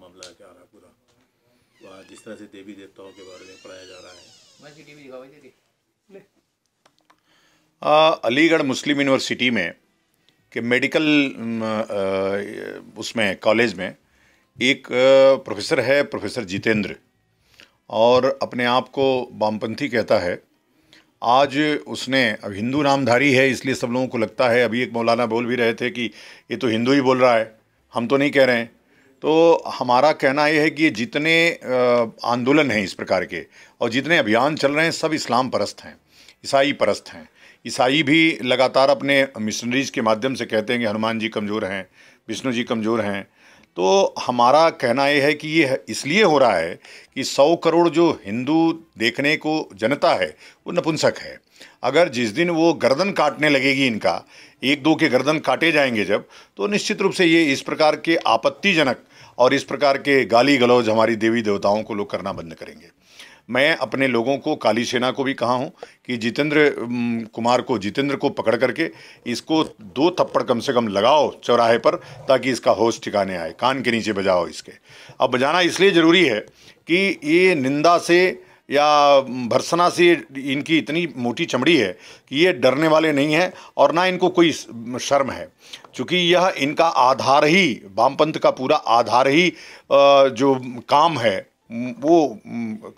मामला है क्या रहा है पूरा वहाँ तो जिस तरह से देवी देवताओं के बारे में पढ़ाया जा रहा है अलीगढ़ मुस्लिम यूनिवर्सिटी में के मेडिकल उसमें कॉलेज में एक प्रोफेसर है प्रोफेसर जितेंद्र और अपने आप को वामपंथी कहता है आज उसने अब हिंदू नामधारी है इसलिए सब लोगों को लगता है अभी एक मौलाना बोल भी रहे थे कि ये तो हिंदू ही बोल रहा है हम तो नहीं कह रहे हैं तो हमारा कहना यह है कि ये जितने आंदोलन हैं इस प्रकार के और जितने अभियान चल रहे हैं सब इस्लाम परस्त हैं ईसाई परस्त हैं ईसाई भी लगातार अपने मिशनरीज के माध्यम से कहते हैं कि हनुमान जी कमज़ोर हैं विष्णु जी कमज़ोर हैं तो हमारा कहना यह है कि ये इसलिए हो रहा है कि सौ करोड़ जो हिंदू देखने को जनता है वो नपुंसक है अगर जिस दिन वो गर्दन काटने लगेगी इनका एक दो के गर्दन काटे जाएंगे जब तो निश्चित रूप से ये इस प्रकार के आपत्तिजनक और इस प्रकार के गाली गलौज हमारी देवी देवताओं को लोग करना बंद करेंगे मैं अपने लोगों को काली सेना को भी कहा हूँ कि जितेंद्र कुमार को जितेंद्र को पकड़ करके इसको दो थप्पड़ कम से कम लगाओ चौराहे पर ताकि इसका होश ठिकाने आए कान के नीचे बजाओ इसके अब बजाना इसलिए ज़रूरी है कि ये निंदा से या भरसना से इनकी इतनी मोटी चमड़ी है कि ये डरने वाले नहीं हैं और ना इनको कोई शर्म है चूँकि यह इनका आधार ही वामपंथ का पूरा आधार ही जो काम है वो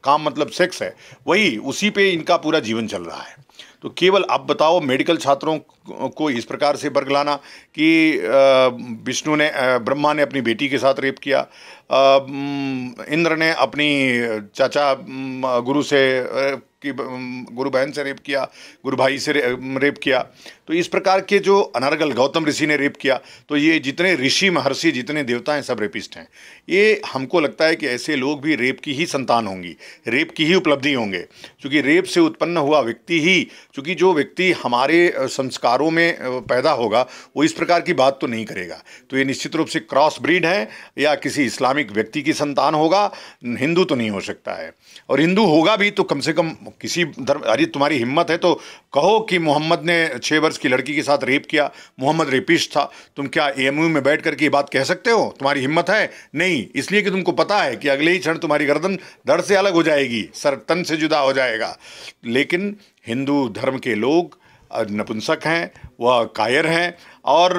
काम मतलब सेक्स है वही उसी पे इनका पूरा जीवन चल रहा है तो केवल अब बताओ मेडिकल छात्रों को इस प्रकार से बरगलाना कि विष्णु ने ब्रह्मा ने अपनी बेटी के साथ रेप किया इंद्र ने अपनी चाचा गुरु से कि गुरु बहन से रेप किया गुरु भाई से रेप किया तो इस प्रकार के जो अनर्गल गौतम ऋषि ने रेप किया तो ये जितने ऋषि महर्षि जितने देवता हैं सब रेपिस्ट हैं ये हमको लगता है कि ऐसे लोग भी रेप की ही संतान होंगी रेप की ही उपलब्धि होंगे क्योंकि रेप से उत्पन्न हुआ व्यक्ति ही क्योंकि जो व्यक्ति हमारे संस्कारों में पैदा होगा वो इस प्रकार की बात तो नहीं करेगा तो ये निश्चित रूप से क्रॉस ब्रीड है या किसी इस्लामिक व्यक्ति की संतान होगा हिंदू तो नहीं हो सकता है और हिंदू होगा भी तो कम से कम किसी धर्म अरे तुम्हारी हिम्मत है तो कहो कि मोहम्मद ने छः वर्ष की लड़की के साथ रेप किया मोहम्मद रेपिस्ट था तुम क्या ए में बैठ करके ये बात कह सकते हो तुम्हारी हिम्मत है नहीं इसलिए कि तुमको पता है कि अगले ही क्षण तुम्हारी गर्दन धड़ से अलग हो जाएगी सर तन से जुदा हो जाएगा लेकिन हिंदू धर्म के लोग नपुंसक हैं वह कायर हैं और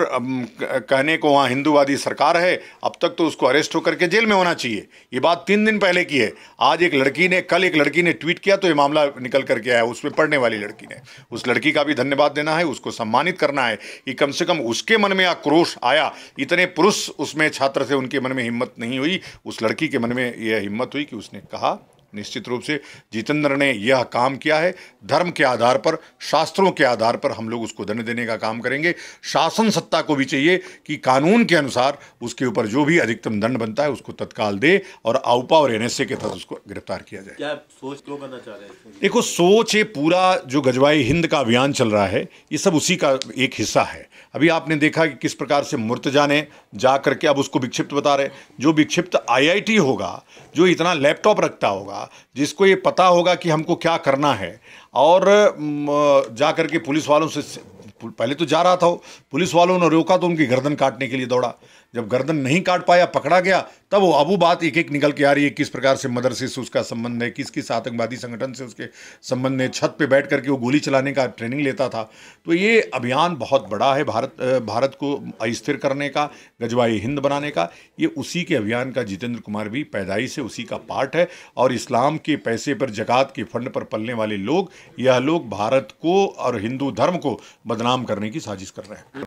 कहने को वहाँ हिंदूवादी सरकार है अब तक तो उसको अरेस्ट होकर के जेल में होना चाहिए ये बात तीन दिन पहले की है आज एक लड़की ने कल एक लड़की ने ट्वीट किया तो ये मामला निकल करके आया उसमें पढ़ने वाली लड़की ने उस लड़की का भी धन्यवाद देना है उसको सम्मानित करना है कि कम से कम उसके मन में आक्रोश आया इतने पुरुष उसमें छात्र थे उनके मन में हिम्मत नहीं हुई उस लड़की के मन में यह हिम्मत हुई कि उसने कहा निश्चित रूप से जितेंद्र ने यह काम किया है धर्म के आधार पर शास्त्रों के आधार पर हम लोग उसको दंड देने का काम करेंगे शासन सत्ता को भी चाहिए कि कानून के अनुसार उसके ऊपर जो भी अधिकतम दंड बनता है उसको तत्काल दे और आउपा और एनएसए के तहत उसको गिरफ्तार किया जाए क्या सोच क्यों करना चाह रहे हैं देखो सोच ये पूरा जो गजवाई हिंद का अभियान चल रहा है ये सब उसी का एक हिस्सा है अभी आपने देखा कि किस प्रकार से मुर्तजा ने जा करके अब उसको विक्षिप्त बता रहे जो विक्षिप्त आईआईटी होगा जो इतना लैपटॉप रखता होगा जिसको ये पता होगा कि हमको क्या करना है और जा के पुलिस वालों से पहले तो जा रहा था पुलिस वालों ने रोका तो उनकी गर्दन काटने के लिए दौड़ा जब गर्दन नहीं काट पाया पकड़ा गया तब वो अबू बात एक एक निकल के आ रही है किस प्रकार से मदरसे से उसका संबंध है किस किस आतंकवादी संगठन से उसके संबंध है छत पे बैठ करके वो गोली चलाने का ट्रेनिंग लेता था तो ये अभियान बहुत बड़ा है भारत भारत को अस्थिर करने का गजवाई हिंद बनाने का ये उसी के अभियान का जितेंद्र कुमार भी पैदाइश है उसी का पार्ट है और इस्लाम के पैसे पर जगात के फंड पर पलने वाले लोग यह लोग भारत को और हिंदू धर्म को बदनाम नाम करने की साजिश कर रहे हैं